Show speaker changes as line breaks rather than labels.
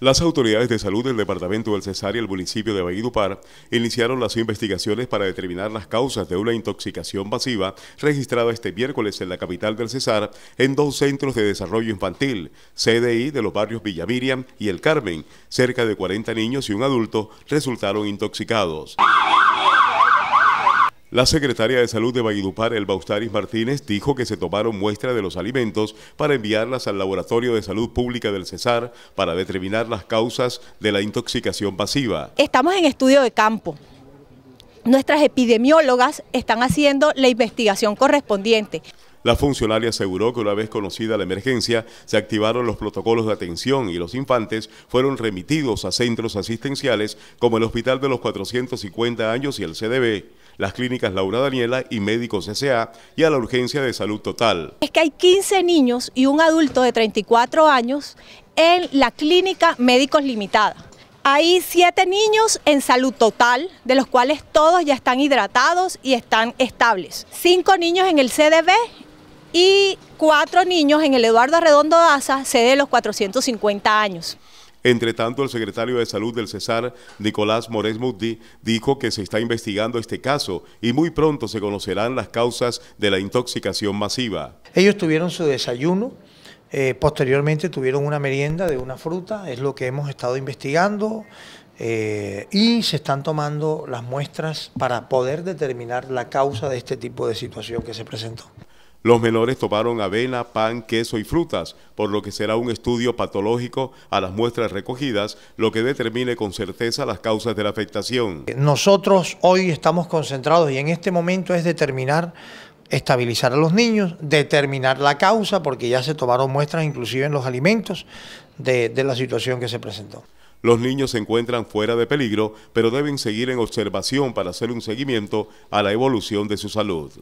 Las autoridades de salud del departamento del Cesar y el municipio de Valledupar iniciaron las investigaciones para determinar las causas de una intoxicación masiva registrada este miércoles en la capital del Cesar en dos centros de desarrollo infantil, CDI de los barrios Villa Miriam y El Carmen. Cerca de 40 niños y un adulto resultaron intoxicados. La secretaria de Salud de Valledupar, El Baustaris Martínez, dijo que se tomaron muestras de los alimentos para enviarlas al Laboratorio de Salud Pública del Cesar para determinar las causas de la intoxicación pasiva.
Estamos en estudio de campo. Nuestras epidemiólogas están haciendo la investigación correspondiente.
La funcionaria aseguró que una vez conocida la emergencia, se activaron los protocolos de atención y los infantes fueron remitidos a centros asistenciales como el Hospital de los 450 años y el CDB las clínicas Laura Daniela y Médicos S.A. y a la urgencia de salud total. Es
que hay 15 niños y un adulto de 34 años en la clínica Médicos Limitada. Hay siete niños en salud total, de los cuales todos ya están hidratados y están estables. Cinco niños en el CDB y 4 niños en el Eduardo Arredondo Daza, sede de los 450 años.
Entre tanto, el secretario de Salud del Cesar, Nicolás Mores Mutti, dijo que se está investigando este caso y muy pronto se conocerán las causas de la intoxicación masiva.
Ellos tuvieron su desayuno, eh, posteriormente tuvieron una merienda de una fruta, es lo que hemos estado investigando. Eh, y se están tomando las muestras para poder determinar la causa de este tipo de situación que se presentó.
Los menores tomaron avena, pan, queso y frutas, por lo que será un estudio patológico a las muestras recogidas, lo que determine con certeza las causas de la afectación.
Nosotros hoy estamos concentrados y en este momento es determinar estabilizar a los niños, determinar la causa, porque ya se tomaron muestras inclusive en los alimentos de, de la situación que se presentó.
Los niños se encuentran fuera de peligro, pero deben seguir en observación para hacer un seguimiento a la evolución de su salud.